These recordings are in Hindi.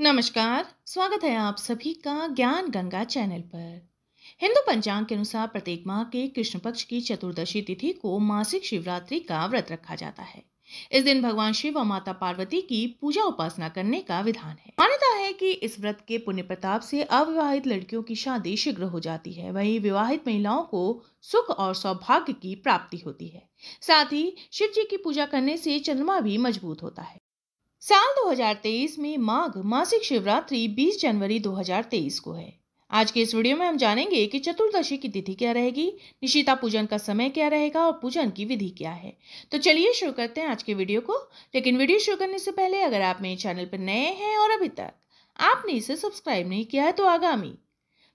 नमस्कार स्वागत है आप सभी का ज्ञान गंगा चैनल पर हिंदू पंचांग के अनुसार प्रत्येक माह के कृष्ण पक्ष की चतुर्दशी तिथि को मासिक शिवरात्रि का व्रत रखा जाता है इस दिन भगवान शिव और माता पार्वती की पूजा उपासना करने का विधान है मान्यता है कि इस व्रत के पुण्य प्रताप से अविवाहित लड़कियों की शादी शीघ्र हो जाती है वहीं विवाहित महिलाओं को सुख और सौभाग्य की प्राप्ति होती है साथ ही शिव जी की पूजा करने से चंद्रमा भी मजबूत होता है साल 2023 में माघ मासिक शिवरात्रि 20 जनवरी 2023 को है आज के इस वीडियो में हम जानेंगे कि चतुर्दशी की तिथि क्या रहेगी निशिता पूजन का समय क्या रहेगा और पूजन की विधि क्या है तो चलिए शुरू करते हैं आज के वीडियो को लेकिन वीडियो शुरू करने से पहले अगर आप मेरे चैनल पर नए हैं और अभी तक आपने इसे सब्सक्राइब नहीं किया है तो आगामी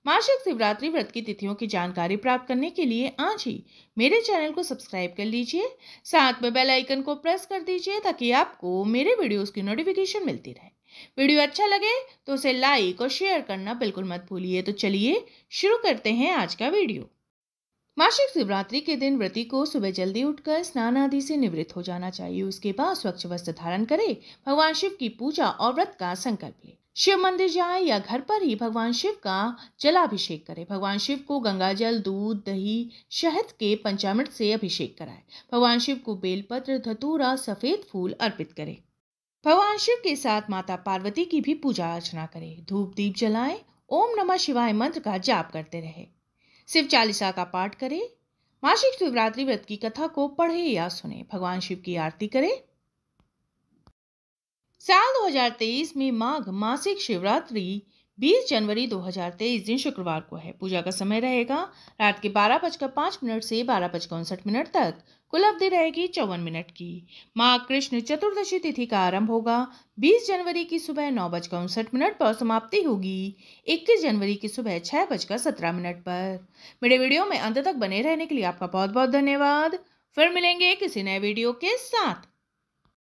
मासिक शिवरात्रि व्रत की तिथियों की जानकारी प्राप्त करने के लिए आज ही मेरे चैनल को सब्सक्राइब कर लीजिए साथ में बेल आइकन को प्रेस कर दीजिए ताकि आपको मेरे वीडियोस की नोटिफिकेशन मिलती रहे वीडियो अच्छा लगे तो उसे लाइक और शेयर करना बिल्कुल मत भूलिए तो चलिए शुरू करते हैं आज का वीडियो मासिक शिवरात्रि के दिन व्रती को सुबह जल्दी उठकर स्नान आदि से निवृत्त हो जाना चाहिए उसके बाद स्वच्छ वस्त्र धारण करे भगवान शिव की पूजा और व्रत का संकल्प ले शिव मंदिर जाएं या घर पर ही भगवान शिव का जलाभिषेक करें भगवान शिव को गंगा जल दूध दही शहद के पंचामृत से अभिषेक कराएं भगवान शिव को बेलपत्र धतूरा सफेद फूल अर्पित करें भगवान शिव के साथ माता पार्वती की भी पूजा अर्चना करें धूप दीप जलाएं ओम नमः शिवाय मंत्र का जाप करते रहे शिव चालीसा का पाठ करें मासिक शिवरात्रि व्रत की कथा को पढ़े या सुने भगवान शिव की आरती करें साल 2023 में माघ मासिक शिवरात्रि 20 जनवरी 2023 दिन शुक्रवार को है पूजा का समय रहेगा रात के बारह बजकर पाँच मिनट से बारह बजकर उनसठ मिनट तक कुल अवधि रहेगी चौवन मिनट की माँ कृष्ण चतुर्दशी तिथि का आरंभ होगा 20 जनवरी की सुबह नौ बजकर उनसठ मिनट पर समाप्ति होगी 21 जनवरी की सुबह छः बजकर सत्रह मिनट पर मेरे वीडियो में अंत तक बने रहने के लिए आपका बहुत बहुत धन्यवाद फिर मिलेंगे किसी नए वीडियो के साथ